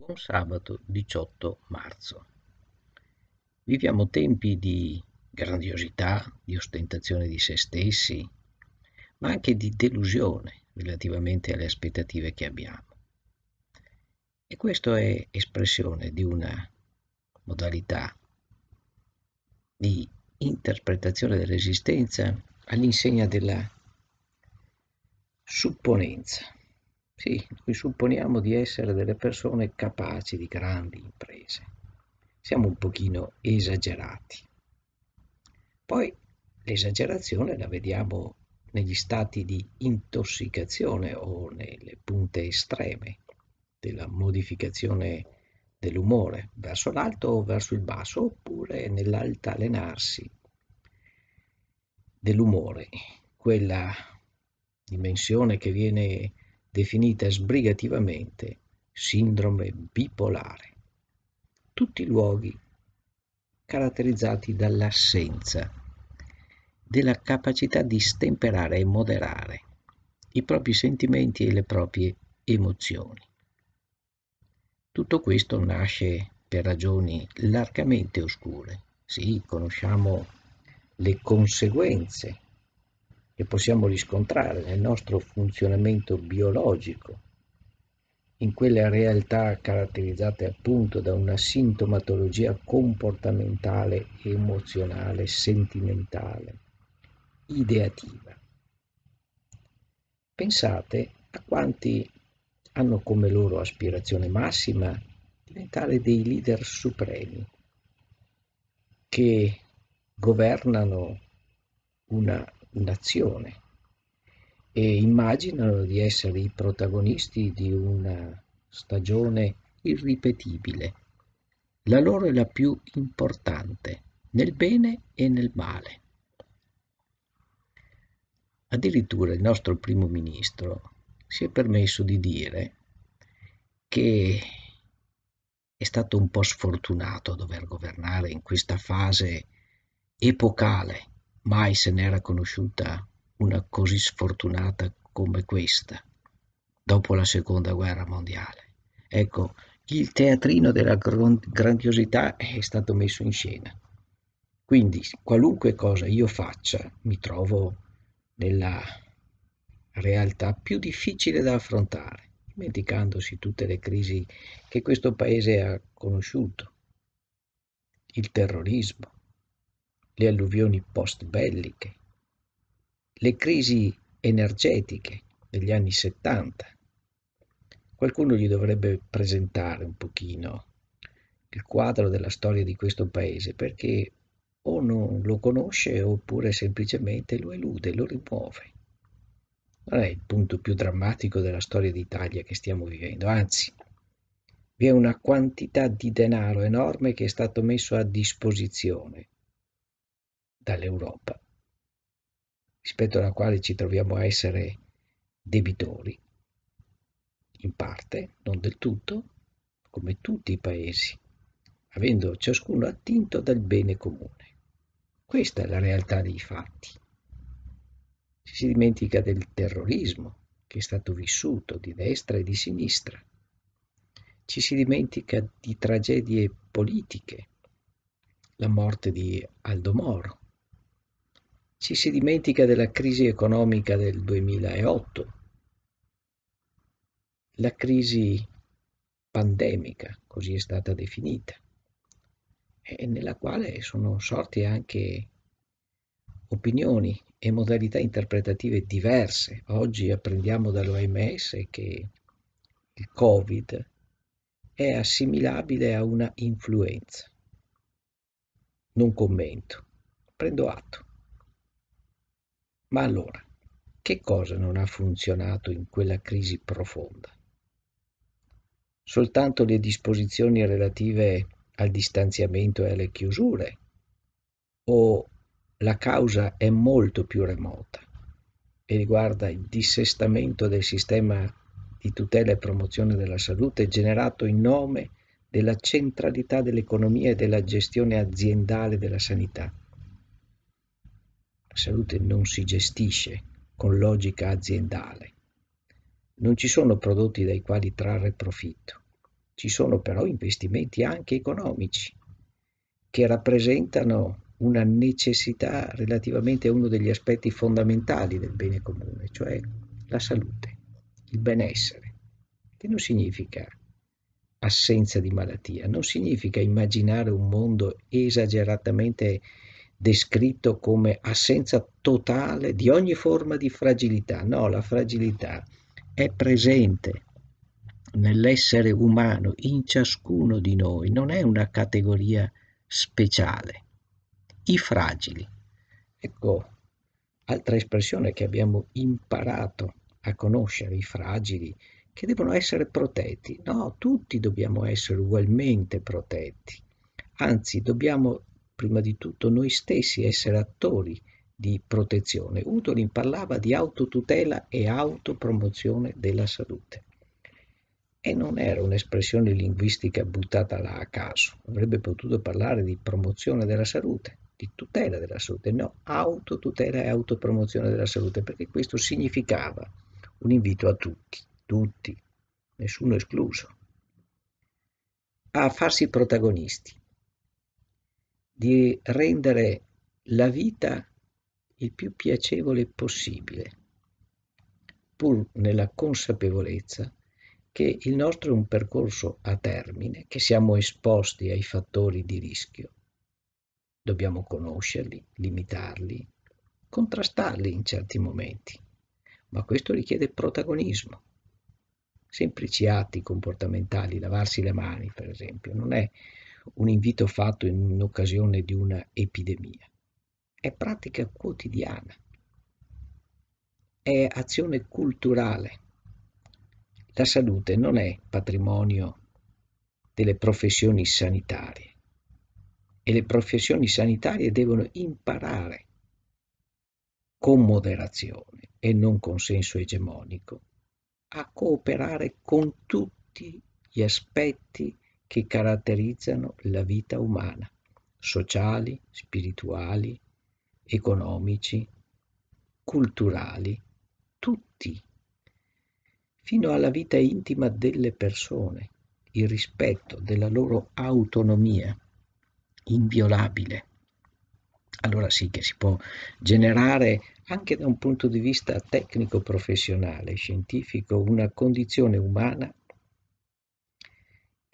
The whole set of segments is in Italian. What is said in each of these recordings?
Buon sabato 18 marzo. Viviamo tempi di grandiosità, di ostentazione di se stessi, ma anche di delusione relativamente alle aspettative che abbiamo. E questo è espressione di una modalità di interpretazione dell'esistenza all'insegna della supponenza. Sì, noi supponiamo di essere delle persone capaci di grandi imprese. Siamo un pochino esagerati. Poi l'esagerazione la vediamo negli stati di intossicazione o nelle punte estreme della modificazione dell'umore verso l'alto o verso il basso oppure nell'altalenarsi dell'umore, quella dimensione che viene definita sbrigativamente sindrome bipolare. Tutti luoghi caratterizzati dall'assenza della capacità di stemperare e moderare i propri sentimenti e le proprie emozioni. Tutto questo nasce per ragioni largamente oscure. Sì, conosciamo le conseguenze che possiamo riscontrare nel nostro funzionamento biologico, in quelle realtà caratterizzate appunto da una sintomatologia comportamentale, emozionale, sentimentale, ideativa. Pensate a quanti hanno come loro aspirazione massima diventare dei leader supremi che governano una un'azione e immaginano di essere i protagonisti di una stagione irripetibile. La loro è la più importante, nel bene e nel male. Addirittura il nostro primo ministro si è permesso di dire che è stato un po' sfortunato dover governare in questa fase epocale Mai se n'era conosciuta una così sfortunata come questa, dopo la seconda guerra mondiale. Ecco, il teatrino della grandiosità è stato messo in scena. Quindi qualunque cosa io faccia mi trovo nella realtà più difficile da affrontare, dimenticandosi tutte le crisi che questo paese ha conosciuto, il terrorismo, le alluvioni post-belliche, le crisi energetiche degli anni 70. Qualcuno gli dovrebbe presentare un pochino il quadro della storia di questo paese perché o non lo conosce oppure semplicemente lo elude, lo rimuove. Non è il punto più drammatico della storia d'Italia che stiamo vivendo, anzi vi è una quantità di denaro enorme che è stato messo a disposizione dall'Europa, rispetto alla quale ci troviamo a essere debitori, in parte, non del tutto, come tutti i paesi, avendo ciascuno attinto dal bene comune. Questa è la realtà dei fatti. Ci si dimentica del terrorismo che è stato vissuto di destra e di sinistra. Ci si dimentica di tragedie politiche, la morte di Aldo Moro, ci si dimentica della crisi economica del 2008, la crisi pandemica, così è stata definita, e nella quale sono sorti anche opinioni e modalità interpretative diverse. Oggi apprendiamo dall'OMS che il Covid è assimilabile a una influenza. Non commento, prendo atto. Ma allora, che cosa non ha funzionato in quella crisi profonda? Soltanto le disposizioni relative al distanziamento e alle chiusure? O la causa è molto più remota e riguarda il dissestamento del sistema di tutela e promozione della salute generato in nome della centralità dell'economia e della gestione aziendale della sanità? La salute non si gestisce con logica aziendale. Non ci sono prodotti dai quali trarre profitto. Ci sono però investimenti anche economici che rappresentano una necessità relativamente a uno degli aspetti fondamentali del bene comune, cioè la salute, il benessere, che non significa assenza di malattia, non significa immaginare un mondo esageratamente descritto come assenza totale di ogni forma di fragilità. No, la fragilità è presente nell'essere umano, in ciascuno di noi, non è una categoria speciale. I fragili. Ecco, altra espressione che abbiamo imparato a conoscere, i fragili, che devono essere protetti. No, tutti dobbiamo essere ugualmente protetti. Anzi, dobbiamo prima di tutto noi stessi essere attori di protezione. Udolin parlava di autotutela e autopromozione della salute. E non era un'espressione linguistica buttata là a caso. Avrebbe potuto parlare di promozione della salute, di tutela della salute, no, autotutela e autopromozione della salute, perché questo significava un invito a tutti, tutti, nessuno escluso, a farsi protagonisti di rendere la vita il più piacevole possibile, pur nella consapevolezza che il nostro è un percorso a termine, che siamo esposti ai fattori di rischio. Dobbiamo conoscerli, limitarli, contrastarli in certi momenti, ma questo richiede protagonismo. Semplici atti comportamentali, lavarsi le mani per esempio, non è un invito fatto in occasione di una epidemia. È pratica quotidiana, è azione culturale. La salute non è patrimonio delle professioni sanitarie e le professioni sanitarie devono imparare con moderazione e non con senso egemonico a cooperare con tutti gli aspetti che caratterizzano la vita umana, sociali, spirituali, economici, culturali, tutti, fino alla vita intima delle persone, il rispetto della loro autonomia inviolabile. Allora sì che si può generare anche da un punto di vista tecnico-professionale, scientifico, una condizione umana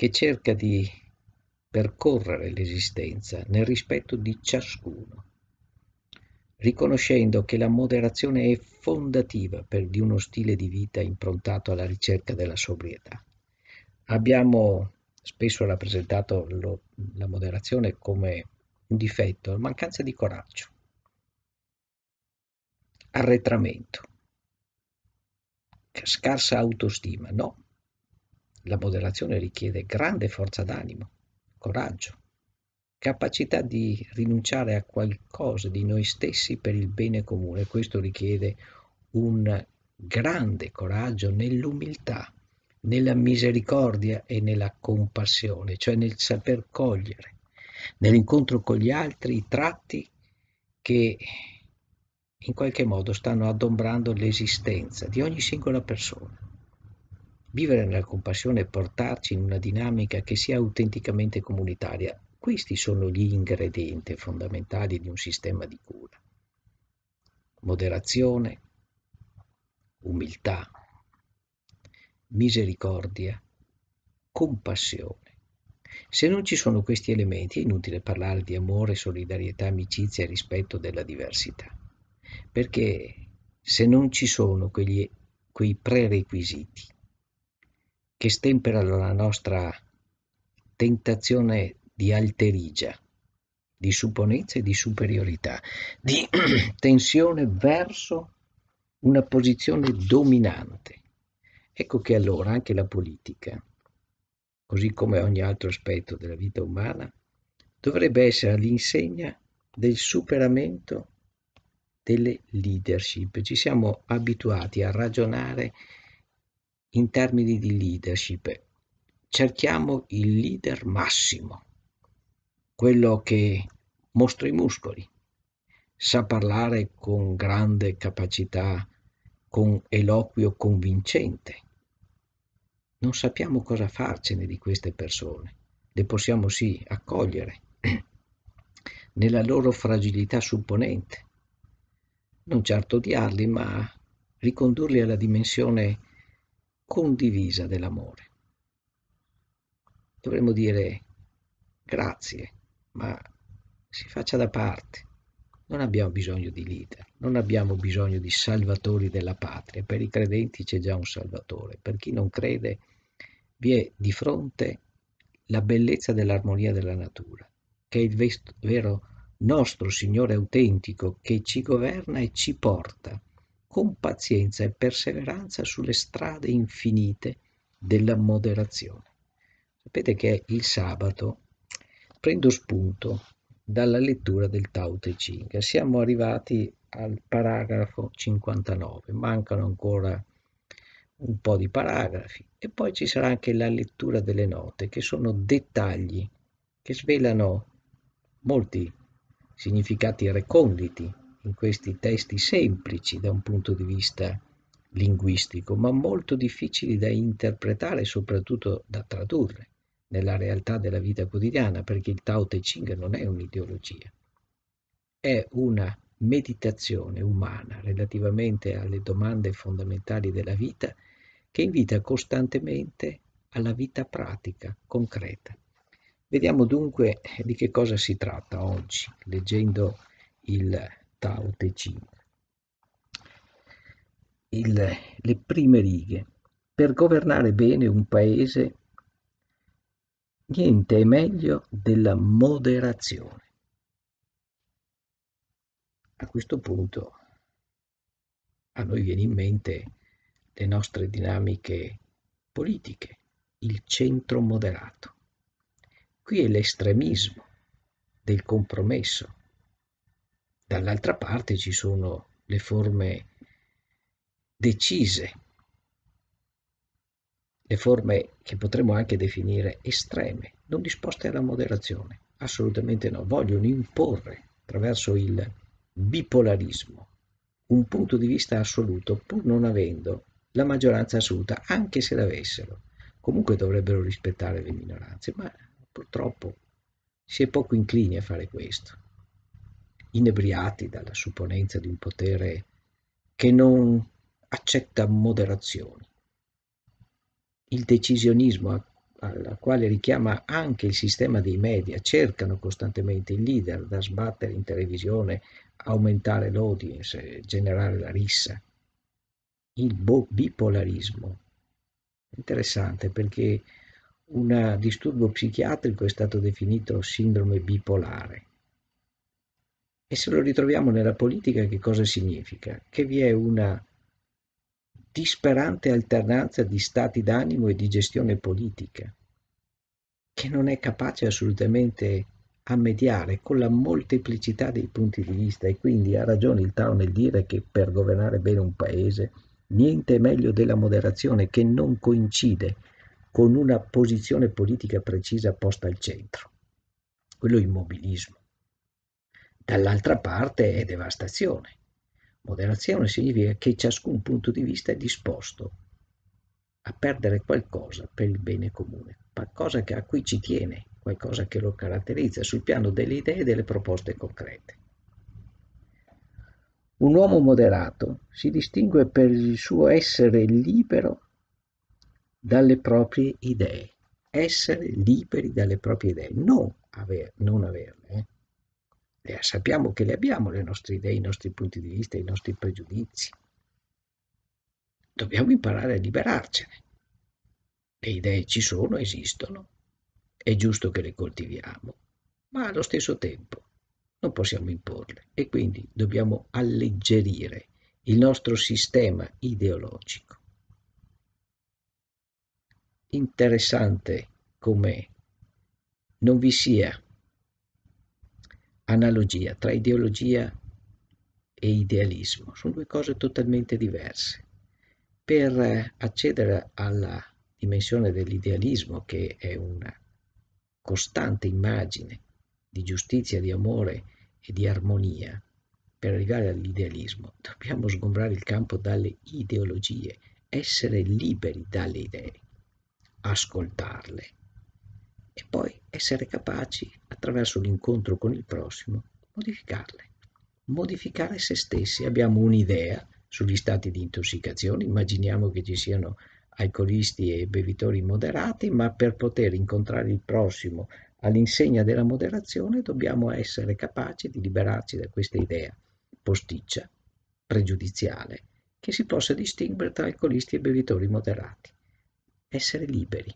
che cerca di percorrere l'esistenza nel rispetto di ciascuno, riconoscendo che la moderazione è fondativa per di uno stile di vita improntato alla ricerca della sobrietà. Abbiamo spesso rappresentato lo, la moderazione come un difetto, mancanza di coraggio, arretramento, scarsa autostima. No, la moderazione richiede grande forza d'animo, coraggio, capacità di rinunciare a qualcosa di noi stessi per il bene comune. Questo richiede un grande coraggio nell'umiltà, nella misericordia e nella compassione, cioè nel saper cogliere, nell'incontro con gli altri i tratti che in qualche modo stanno adombrando l'esistenza di ogni singola persona vivere nella compassione e portarci in una dinamica che sia autenticamente comunitaria. Questi sono gli ingredienti fondamentali di un sistema di cura. Moderazione, umiltà, misericordia, compassione. Se non ci sono questi elementi è inutile parlare di amore, solidarietà, amicizia e rispetto della diversità, perché se non ci sono quegli, quei prerequisiti, che stempera la nostra tentazione di alterigia, di supponenza e di superiorità, di tensione verso una posizione dominante. Ecco che allora anche la politica, così come ogni altro aspetto della vita umana, dovrebbe essere all'insegna del superamento delle leadership. Ci siamo abituati a ragionare in termini di leadership. Cerchiamo il leader massimo, quello che mostra i muscoli, sa parlare con grande capacità, con eloquio convincente. Non sappiamo cosa farcene di queste persone, le possiamo sì accogliere nella loro fragilità supponente, non certo odiarli, ma ricondurli alla dimensione condivisa dell'amore. Dovremmo dire grazie, ma si faccia da parte. Non abbiamo bisogno di leader, non abbiamo bisogno di salvatori della patria. Per i credenti c'è già un salvatore, per chi non crede vi è di fronte la bellezza dell'armonia della natura, che è il vero nostro Signore autentico che ci governa e ci porta con pazienza e perseveranza sulle strade infinite della moderazione. Sapete che il sabato prendo spunto dalla lettura del Tao Te Ching. Siamo arrivati al paragrafo 59, mancano ancora un po' di paragrafi e poi ci sarà anche la lettura delle note che sono dettagli che svelano molti significati reconditi in questi testi semplici da un punto di vista linguistico, ma molto difficili da interpretare e soprattutto da tradurre nella realtà della vita quotidiana, perché il Tao Te Ching non è un'ideologia, è una meditazione umana relativamente alle domande fondamentali della vita che invita costantemente alla vita pratica, concreta. Vediamo dunque di che cosa si tratta oggi, leggendo il Tao Te Ching. Il, le prime righe. Per governare bene un paese niente è meglio della moderazione. A questo punto a noi viene in mente le nostre dinamiche politiche, il centro moderato. Qui è l'estremismo del compromesso, dall'altra parte ci sono le forme decise, le forme che potremmo anche definire estreme, non disposte alla moderazione, assolutamente no, vogliono imporre attraverso il bipolarismo un punto di vista assoluto pur non avendo la maggioranza assoluta, anche se l'avessero. Comunque dovrebbero rispettare le minoranze, ma purtroppo si è poco inclini a fare questo inebriati dalla supponenza di un potere che non accetta moderazioni. Il decisionismo alla quale richiama anche il sistema dei media, cercano costantemente il leader da sbattere in televisione, aumentare l'audience, generare la rissa. Il bipolarismo. Interessante perché un disturbo psichiatrico è stato definito sindrome bipolare. E se lo ritroviamo nella politica che cosa significa? Che vi è una disperante alternanza di stati d'animo e di gestione politica, che non è capace assolutamente a mediare con la molteplicità dei punti di vista e quindi ha ragione il Tao nel dire che per governare bene un paese niente è meglio della moderazione che non coincide con una posizione politica precisa posta al centro. Quello immobilismo dall'altra parte è devastazione. Moderazione significa che ciascun punto di vista è disposto a perdere qualcosa per il bene comune, qualcosa a cui ci tiene, qualcosa che lo caratterizza sul piano delle idee e delle proposte concrete. Un uomo moderato si distingue per il suo essere libero dalle proprie idee, essere liberi dalle proprie idee, non, aver, non averle. Eh? Le eh, sappiamo che le abbiamo le nostre idee, i nostri punti di vista, i nostri pregiudizi. Dobbiamo imparare a liberarcene. Le idee ci sono, esistono, è giusto che le coltiviamo, ma allo stesso tempo non possiamo imporle e quindi dobbiamo alleggerire il nostro sistema ideologico. Interessante come non vi sia analogia tra ideologia e idealismo. Sono due cose totalmente diverse. Per eh, accedere alla dimensione dell'idealismo, che è una costante immagine di giustizia, di amore e di armonia, per arrivare all'idealismo dobbiamo sgombrare il campo dalle ideologie, essere liberi dalle idee, ascoltarle e poi essere capaci, attraverso l'incontro con il prossimo, modificarle. Modificare se stessi. Abbiamo un'idea sugli stati di intossicazione, immaginiamo che ci siano alcolisti e bevitori moderati, ma per poter incontrare il prossimo all'insegna della moderazione dobbiamo essere capaci di liberarci da questa idea posticcia, pregiudiziale, che si possa distinguere tra alcolisti e bevitori moderati. Essere liberi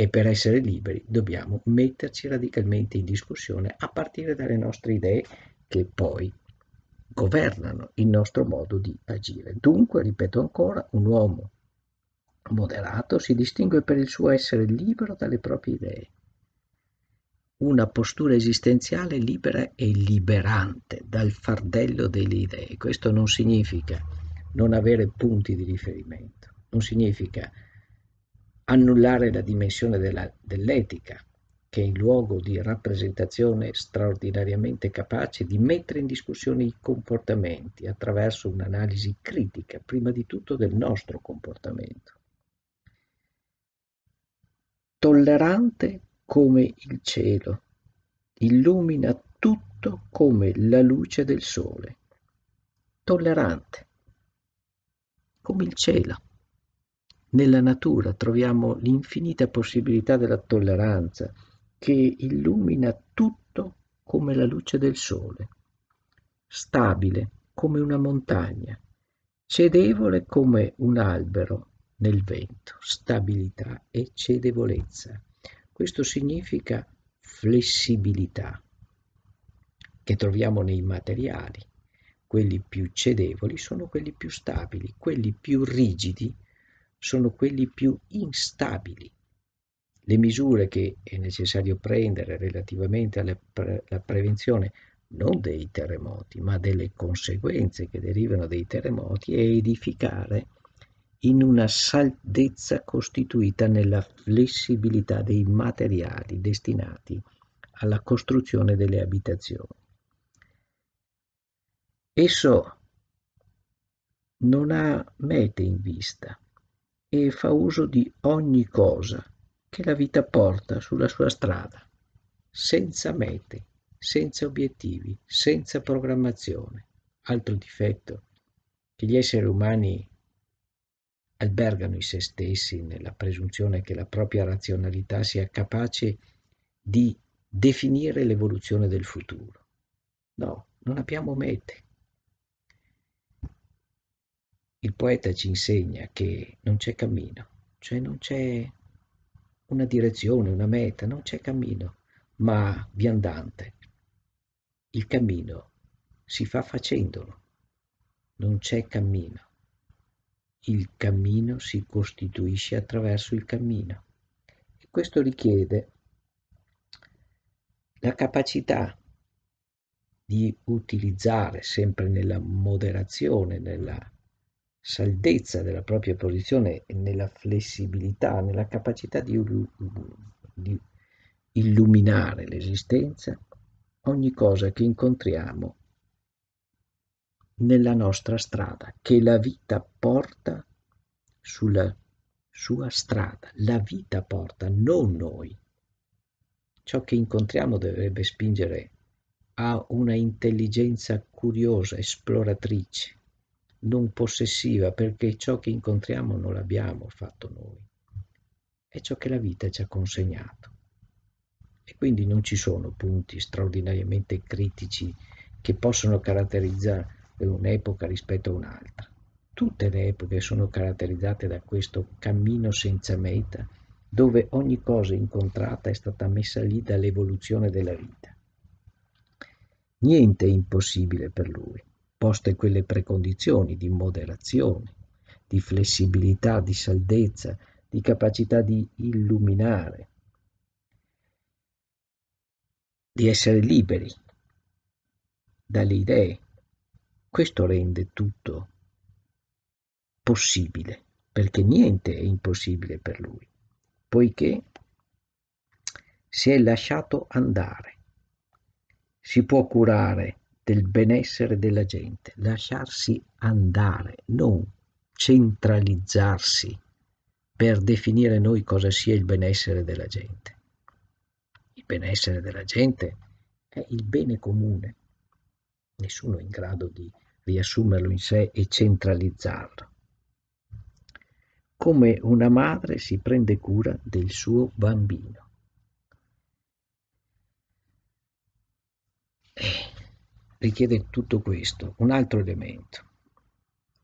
e per essere liberi dobbiamo metterci radicalmente in discussione a partire dalle nostre idee che poi governano il nostro modo di agire. Dunque, ripeto ancora, un uomo moderato si distingue per il suo essere libero dalle proprie idee, una postura esistenziale libera e liberante dal fardello delle idee. Questo non significa non avere punti di riferimento, non significa annullare la dimensione della, dell'etica, che è il luogo di rappresentazione straordinariamente capace di mettere in discussione i comportamenti attraverso un'analisi critica, prima di tutto del nostro comportamento. Tollerante come il cielo, illumina tutto come la luce del sole. Tollerante come il cielo. Nella natura troviamo l'infinita possibilità della tolleranza che illumina tutto come la luce del sole, stabile come una montagna, cedevole come un albero nel vento, stabilità e cedevolezza. Questo significa flessibilità che troviamo nei materiali. Quelli più cedevoli sono quelli più stabili, quelli più rigidi sono quelli più instabili. Le misure che è necessario prendere relativamente alla pre prevenzione non dei terremoti, ma delle conseguenze che derivano dai terremoti è edificare in una saldezza costituita nella flessibilità dei materiali destinati alla costruzione delle abitazioni. Esso non ha mete in vista, e fa uso di ogni cosa che la vita porta sulla sua strada, senza mete, senza obiettivi, senza programmazione. Altro difetto che gli esseri umani albergano in se stessi nella presunzione che la propria razionalità sia capace di definire l'evoluzione del futuro. No, non abbiamo mete, il poeta ci insegna che non c'è cammino, cioè non c'è una direzione, una meta, non c'è cammino, ma viandante. Il cammino si fa facendolo, non c'è cammino. Il cammino si costituisce attraverso il cammino. E questo richiede la capacità di utilizzare sempre nella moderazione, nella scialtezza della propria posizione, nella flessibilità, nella capacità di, di illuminare l'esistenza, ogni cosa che incontriamo nella nostra strada, che la vita porta sulla sua strada, la vita porta, non noi. Ciò che incontriamo dovrebbe spingere a una intelligenza curiosa, esploratrice, non possessiva, perché ciò che incontriamo non l'abbiamo fatto noi, è ciò che la vita ci ha consegnato. E quindi non ci sono punti straordinariamente critici che possono caratterizzare un'epoca rispetto a un'altra. Tutte le epoche sono caratterizzate da questo cammino senza meta, dove ogni cosa incontrata è stata messa lì dall'evoluzione della vita. Niente è impossibile per lui poste quelle precondizioni di moderazione, di flessibilità, di saldezza, di capacità di illuminare, di essere liberi dalle idee. Questo rende tutto possibile, perché niente è impossibile per lui, poiché si è lasciato andare, si può curare del benessere della gente, lasciarsi andare, non centralizzarsi per definire noi cosa sia il benessere della gente. Il benessere della gente è il bene comune. Nessuno è in grado di riassumerlo in sé e centralizzarlo. Come una madre si prende cura del suo bambino. richiede tutto questo un altro elemento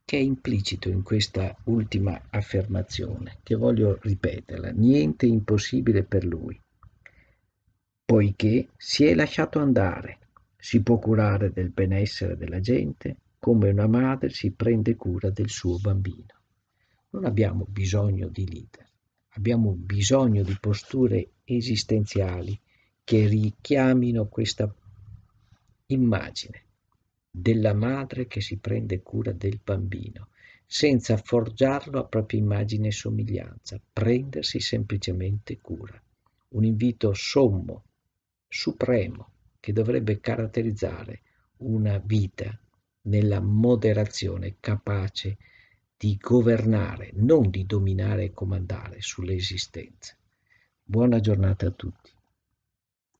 che è implicito in questa ultima affermazione, che voglio ripeterla, niente impossibile per lui, poiché si è lasciato andare, si può curare del benessere della gente come una madre si prende cura del suo bambino. Non abbiamo bisogno di leader, abbiamo bisogno di posture esistenziali che richiamino questa immagine della madre che si prende cura del bambino, senza forgiarlo a propria immagine e somiglianza, prendersi semplicemente cura. Un invito sommo, supremo, che dovrebbe caratterizzare una vita nella moderazione capace di governare, non di dominare e comandare sull'esistenza. Buona giornata a tutti.